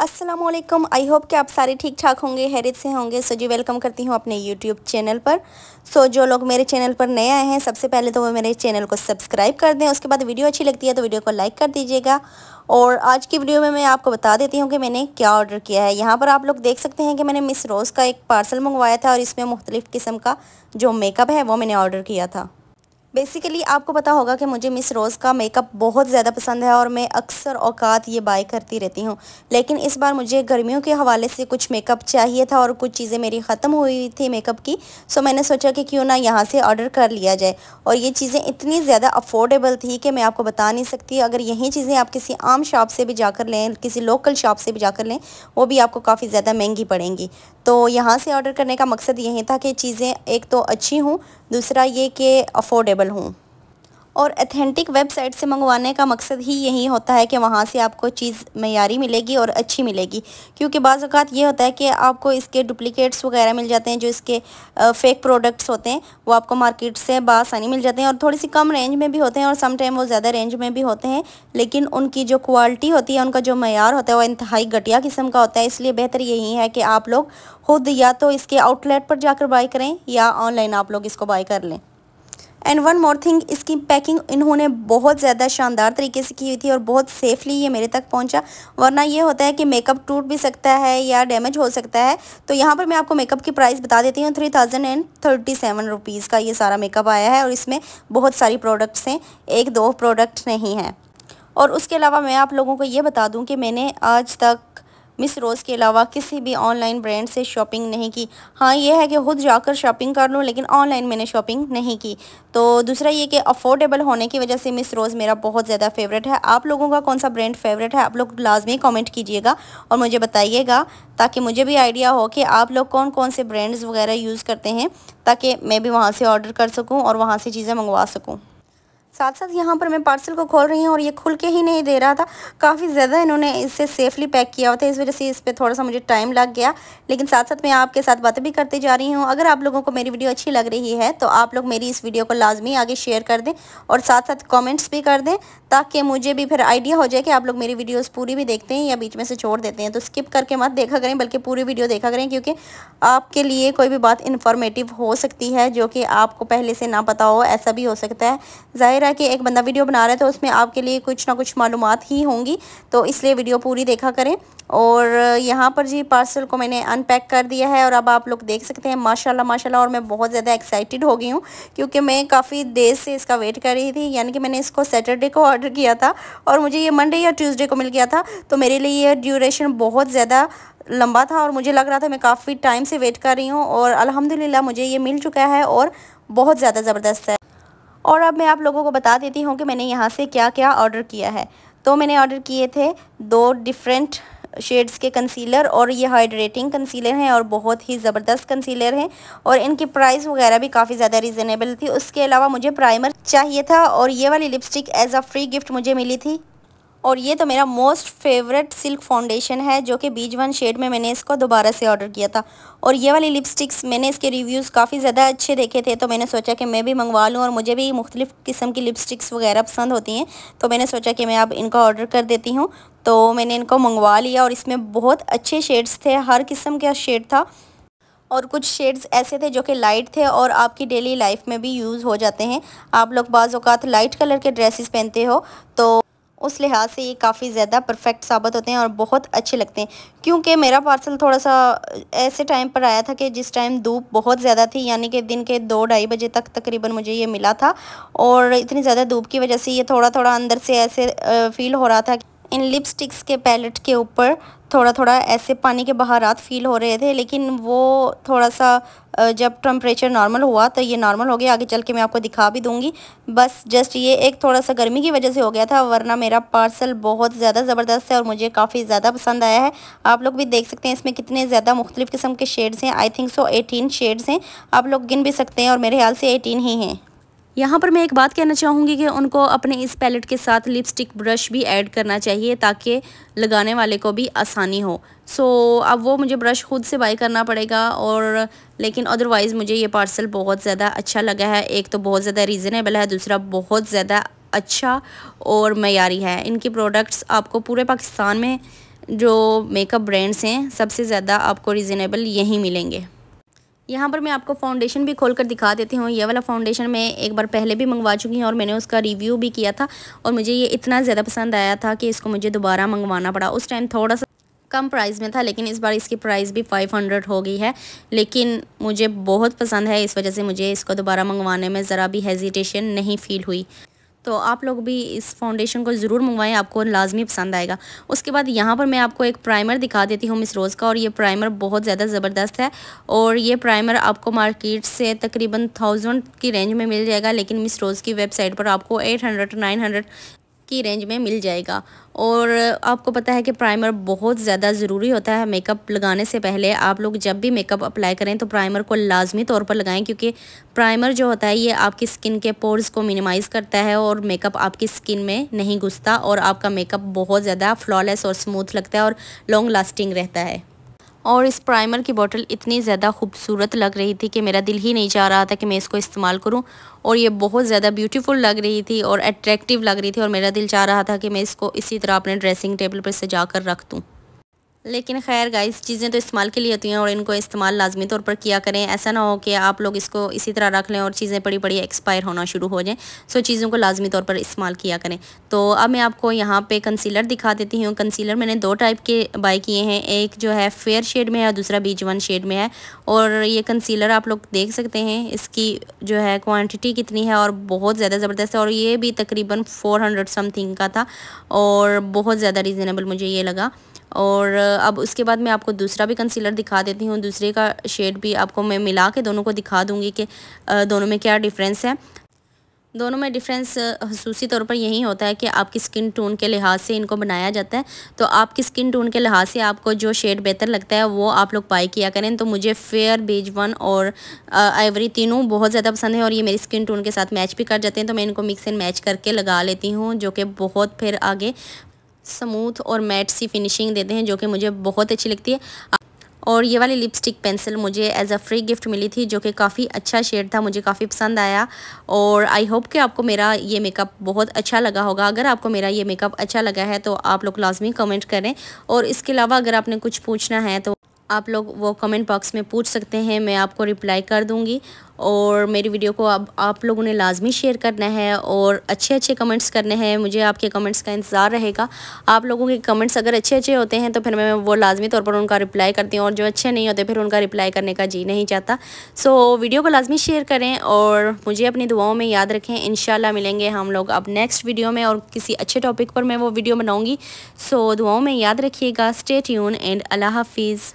Aslam I hope कि आप सारे ठीक ठाक होंगे हैरित से होंगे सो जी वेलकम करती हूँ अपने यूट्यूब चैनल पर सो जो लोग मेरे चैनल पर नए आए हैं सबसे पहले तो वो मेरे चैनल को सब्सक्राइब कर दें उसके बाद वीडियो अच्छी लगती है तो वीडियो को लाइक कर दीजिएगा और आज की वीडियो में मैं आपको बता देती हूँ कि मैंने क्या ऑर्डर किया है यहाँ पर आप लोग देख सकते हैं कि मैंने मिस रोज़ का एक पार्सल मंगवाया था और इसमें मुख्तलिफ़ किस्म का जो मेकअप है वो मैंने ऑर्डर किया था बेसिकली आपको पता होगा कि मुझे मिस रोज़ का मेकअप बहुत ज़्यादा पसंद है और मैं अक्सर औकात ये बाय करती रहती हूँ लेकिन इस बार मुझे गर्मियों के हवाले से कुछ मेकअप चाहिए था और कुछ चीज़ें मेरी ख़त्म हुई थी मेकअप की सो मैंने सोचा कि क्यों ना यहाँ से ऑर्डर कर लिया जाए और ये चीज़ें इतनी ज़्यादा अफोर्डेबल थी कि मैं आपको बता नहीं सकती अगर यही चीज़ें आप किसी आम शॉप से भी जाकर लें किसी लोकल शॉप से भी जाकर लें वो भी आपको काफ़ी ज़्यादा महंगी पड़ेंगी तो यहाँ से ऑर्डर करने का मकसद यही था कि चीज़ें एक तो अच्छी हों दूसरा ये कि अफोर्डेबल अवेलेबल हूँ और अथेंटिक वेबसाइट से मंगवाने का मकसद ही यही होता है कि वहाँ से आपको चीज़ मैारी मिलेगी और अच्छी मिलेगी क्योंकि बाज़ अवत ये होता है कि आपको इसके डुप्लिकेट्स वगैरह मिल जाते हैं जो इसके फ़ेक प्रोडक्ट्स होते हैं वो आपको मार्केट से बासानी मिल जाते हैं और थोड़ी सी कम रेंज में भी होते हैं और समाइम वो ज़्यादा रेंज में भी होते हैं लेकिन उनकी जो क्वालिटी होती है उनका जो मैार होता है वह इंतहाई घटिया किस्म का होता है इसलिए बेहतर यही है कि आप लोग खुद या तो इसके आउटलेट पर जाकर बाई करें या ऑनलाइन आप लोग इसको बाई कर लें एंड वन मोर थिंग इसकी पैकिंग इन्होंने बहुत ज़्यादा शानदार तरीके से की हुई थी और बहुत सेफली ये मेरे तक पहुंचा वरना ये होता है कि मेकअप टूट भी सकता है या डैमेज हो सकता है तो यहाँ पर मैं आपको मेकअप की प्राइस बता देती हूँ three thousand and thirty seven rupees का ये सारा मेकअप आया है और इसमें बहुत सारी प्रोडक्ट्स हैं एक दो प्रोडक्ट नहीं हैं और उसके अलावा मैं आप लोगों को ये बता दूँ कि मैंने आज तक मिस रोज़ के अलावा किसी भी ऑनलाइन ब्रांड से शॉपिंग नहीं की हाँ ये है कि खुद जाकर शॉपिंग कर लूँ लेकिन ऑनलाइन मैंने शॉपिंग नहीं की तो दूसरा ये कि अफोर्डेबल होने की वजह से मिस रोज़ मेरा बहुत ज़्यादा फेवरेट है आप लोगों का कौन सा ब्रांड फेवरेट है आप लोग लाजमी कमेंट कीजिएगा और मुझे बताइएगा ताकि मुझे भी आइडिया हो कि आप लोग कौन कौन से ब्रांड्स वगैरह यूज़ करते हैं ताकि मैं भी वहाँ से ऑर्डर कर सकूँ और वहाँ से चीज़ें मंगवा सकूँ साथ साथ यहाँ पर मैं पार्सल को खोल रही हूँ और ये खुल के ही नहीं दे रहा था काफ़ी ज़्यादा इन्होंने इसे सेफली पैक किया होता है इस वजह से इस पर थोड़ा सा मुझे टाइम लग गया लेकिन साथ साथ मैं आपके साथ बातें भी करती जा रही हूँ अगर आप लोगों को मेरी वीडियो अच्छी लग रही है तो आप लोग मेरी इस वीडियो को लाजमी आगे शेयर कर दें और साथ साथ कॉमेंट्स भी कर दें ताकि मुझे भी फिर आइडिया हो जाए कि आप लोग मेरी वीडियोज़ पूरी भी देखते हैं या बीच में से छोड़ देते हैं तो स्किप करके मत देखा करें बल्कि पूरी वीडियो देखा करें क्योंकि आपके लिए कोई भी बात इन्फॉर्मेटिव हो सकती है जो कि आपको पहले से ना पता हो ऐसा भी हो सकता है ज़ाहिर तरह की एक बंदा वीडियो बना रहा है तो उसमें आपके लिए कुछ ना कुछ मालूम ही होंगी तो इसलिए वीडियो पूरी देखा करें और यहाँ पर जी पार्सल को मैंने अनपैक कर दिया है और अब आप लोग देख सकते हैं माशाल्लाह माशाल्लाह और मैं बहुत ज़्यादा एक्साइटेड हो गई हूँ क्योंकि मैं काफ़ी देर से इसका वेट कर रही थी यानी कि मैंने इसको सैटरडे को ऑर्डर किया था और मुझे ये मंडे या ट्यूसडे को मिल गया था तो मेरे लिए यह ड्यूरेशन बहुत ज़्यादा लंबा था और मुझे लग रहा था मैं काफ़ी टाइम से वेट कर रही हूँ और अलहमदिल्ला मुझे ये मिल चुका है और बहुत ज़्यादा ज़बरदस्त है और अब मैं आप लोगों को बता देती हूँ कि मैंने यहाँ से क्या क्या ऑर्डर किया है तो मैंने ऑर्डर किए थे दो डिफरेंट शेड्स के कंसीलर और ये हाइड्रेटिंग कंसीलर हैं और बहुत ही ज़बरदस्त कंसीलर हैं और इनकी प्राइस वगैरह भी काफ़ी ज़्यादा रिजनेबल थी उसके अलावा मुझे प्राइमर चाहिए था और ये वाली lipstick as a free gift मुझे मिली थी और ये तो मेरा मोस्ट फेवरेट सिल्क फाउंडेशन है जो कि बीज वन शेड में मैंने इसको दोबारा से ऑर्डर किया था और ये वाली लिपस्टिक्स मैंने इसके रिव्यूज़ काफ़ी ज़्यादा अच्छे देखे थे तो मैंने सोचा कि मैं भी मंगवा लूँ और मुझे भी मुख्तलिफ़ किस्म की लिपस्टिक्स वगैरह पसंद होती हैं तो मैंने सोचा कि मैं अब इनका ऑर्डर कर देती हूँ तो मैंने इनको मंगवा लिया और इसमें बहुत अच्छे शेड्स थे हर किस्म का शेड था और कुछ शेड्स ऐसे थे जो कि लाइट थे और आपकी डेली लाइफ में भी यूज़ हो जाते हैं आप लोग बाज़ात लाइट कलर के ड्रेसेस पहनते हो तो उस लिहाज से ये काफ़ी ज़्यादा परफेक्ट साबित होते हैं और बहुत अच्छे लगते हैं क्योंकि मेरा पार्सल थोड़ा सा ऐसे टाइम पर आया था कि जिस टाइम धूप बहुत ज़्यादा थी यानी कि दिन के दो ढाई बजे तक तकरीबन मुझे ये मिला था और इतनी ज़्यादा धूप की वजह से ये थोड़ा थोड़ा अंदर से ऐसे फ़ील हो रहा था इन लिपस्टिक्स के पैलेट के ऊपर थोड़ा थोड़ा ऐसे पानी के बहारात फील हो रहे थे लेकिन वो थोड़ा सा जब टम्परेचर नॉर्मल हुआ तो ये नॉर्मल हो गया आगे चल के मैं आपको दिखा भी दूंगी बस जस्ट ये एक थोड़ा सा गर्मी की वजह से हो गया था वरना मेरा पार्सल बहुत ज़्यादा ज़बरदस्त है और मुझे काफ़ी ज़्यादा पसंद आया है आप लोग भी देख सकते हैं इसमें कितने ज़्यादा मुख्तलिफ़ किस्म के शेड्स हैं I think so eighteen shades हैं आप लोग गिन भी सकते हैं और मेरे ख्याल से एटीन ही हैं यहाँ पर मैं एक बात कहना चाहूँगी कि उनको अपने इस पैलेट के साथ लिपस्टिक ब्रश भी ऐड करना चाहिए ताकि लगाने वाले को भी आसानी हो सो so, अब वो मुझे ब्रश खुद से बाई करना पड़ेगा और लेकिन अदरवाइज़ मुझे ये पार्सल बहुत ज़्यादा अच्छा लगा है एक तो बहुत ज़्यादा रीज़नेबल है दूसरा बहुत ज़्यादा अच्छा और मैारी है इनकी प्रोडक्ट्स आपको पूरे पाकिस्तान में जो मेकअप ब्रांड्स हैं सबसे ज़्यादा आपको रीज़नेबल यहीं मिलेंगे यहाँ पर मैं आपको फाउंडेशन भी खोल कर दिखा देती हूँ ये वाला फाउंडेशन मैं एक बार पहले भी मंगवा चुकी हूँ और मैंने उसका रिव्यू भी किया था और मुझे ये इतना ज़्यादा पसंद आया था कि इसको मुझे दोबारा मंगवाना पड़ा उस टाइम थोड़ा सा कम प्राइस में था लेकिन इस बार इसकी प्राइस भी 500 हो गई है लेकिन मुझे बहुत पसंद है इस वजह से मुझे इसको दोबारा मंगवाने में ज़रा भी हेजिटेशन नहीं फ़ील हुई तो आप लोग भी इस फाउंडेशन को ज़रूर मंगवाएं आपको लाजमी पसंद आएगा उसके बाद यहाँ पर मैं आपको एक प्राइमर दिखा देती हूँ मिस रोज़ का और ये प्राइमर बहुत ज़्यादा ज़बरदस्त है और ये प्राइमर आपको मार्केट से तकरीबन थाउजेंड की रेंज में मिल जाएगा लेकिन मिस रोज़ की वेबसाइट पर आपको एट हंड्रेड नाइन हंड्रेड की रेंज में मिल जाएगा और आपको पता है कि प्राइमर बहुत ज़्यादा ज़रूरी होता है मेकअप लगाने से पहले आप लोग जब भी मेकअप अप्लाई करें तो प्राइमर को लाजमी तौर पर लगाएं क्योंकि प्राइमर जो होता है ये आपकी स्किन के पोर्स को मिनिमाइज़ करता है और मेकअप आपकी स्किन में नहीं घुसता और आपका मेकअप बहुत ज़्यादा फ्लॉलेस और स्मूथ लगता है और लॉन्ग लास्टिंग रहता है और इस प्राइमर की बॉटल इतनी ज़्यादा खूबसूरत लग रही थी कि मेरा दिल ही नहीं चाह रहा था कि मैं इसको इस्तेमाल करूँ और ये बहुत ज़्यादा ब्यूटीफुल लग रही थी और अट्रैक्टिव लग रही थी और मेरा दिल चाह रहा था कि मैं इसको इसी तरह अपने ड्रेसिंग टेबल पर सजा कर रख दूँ लेकिन खैर गाइस चीज़ें तो इस्तेमाल के लिए होती हैं और इनको इस्तेमाल लाजमी तौर पर किया करें ऐसा ना हो कि आप लोग इसको इसी तरह रख लें और चीज़ें बड़ी बड़ी एक्सपायर होना शुरू हो जाए सो चीज़ों को लाजमी तौर पर इस्तेमाल किया करें तो अब मैं आपको यहाँ पर कंसीलर दिखा देती हूँ कंसीलर मैंने दो टाइप के बाई किए हैं एक जो है फेयर शेड में है और दूसरा बीच वन शेड में है और ये कंसीलर आप लोग देख सकते हैं इसकी जो है क्वान्टिटी कितनी है और बहुत ज़्यादा ज़बरदस्त है और ये भी तकरीबन फ़ोर समथिंग का था और बहुत ज़्यादा रिजनेबल मुझे ये लगा और अब उसके बाद मैं आपको दूसरा भी कंसीलर दिखा देती हूँ दूसरे का शेड भी आपको मैं मिला के दोनों को दिखा दूँगी कि दोनों में क्या डिफरेंस है दोनों में डिफरेंस खसूसी तौर पर यही होता है कि आपकी स्किन टोन के लिहाज से इनको बनाया जाता है तो आपकी स्किन टोन के लिहाज से आपको जो शेड बेहतर लगता है वो आप लोग पाई किया करें तो मुझे फेयर बेज वन और आइवरी तीनों बहुत ज़्यादा पसंद है और ये मेरी स्किन टोन के साथ मैच भी कर जाते हैं तो मैं इनको मिक्स एंड मैच करके लगा लेती हूँ जो कि बहुत फिर आगे स्मूथ और मैट सी फिनिशिंग देते हैं जो कि मुझे बहुत अच्छी लगती है और ये वाली लिपस्टिक पेंसिल मुझे एज अ फ्री गिफ्ट मिली थी जो कि काफ़ी अच्छा शेड था मुझे काफ़ी पसंद आया और आई होप कि आपको मेरा ये मेकअप बहुत अच्छा लगा होगा अगर आपको मेरा ये मेकअप अच्छा लगा है तो आप लोग लाजमी कमेंट करें और इसके अलावा अगर आपने कुछ पूछना है तो आप लोग वो कमेंट बॉक्स में पूछ सकते हैं मैं आपको रिप्लाई कर दूँगी और मेरी वीडियो को अब आप लोगों ने लाजमी शेयर करना है और अच्छे अच्छे कमेंट्स करने हैं मुझे आपके कमेंट्स का इंतज़ार रहेगा आप लोगों के कमेंट्स अगर अच्छे अच्छे होते हैं तो फिर मैं वो लाजमी तौर पर उनका रिप्लाई करती हूँ और जो अच्छे नहीं होते फिर उनका रिप्लाई करने का जी नहीं चाहता सो वीडियो को लाजमी शेयर करें और मुझे अपनी दुआओं में याद रखें इन मिलेंगे हम लोग अब नेक्स्ट वीडियो में और किसी अच्छे टॉपिक पर मैं वो वीडियो बनाऊँगी सो दुआओं में याद रखिएगा स्टेट यून एंड अल्लाह हाफिज़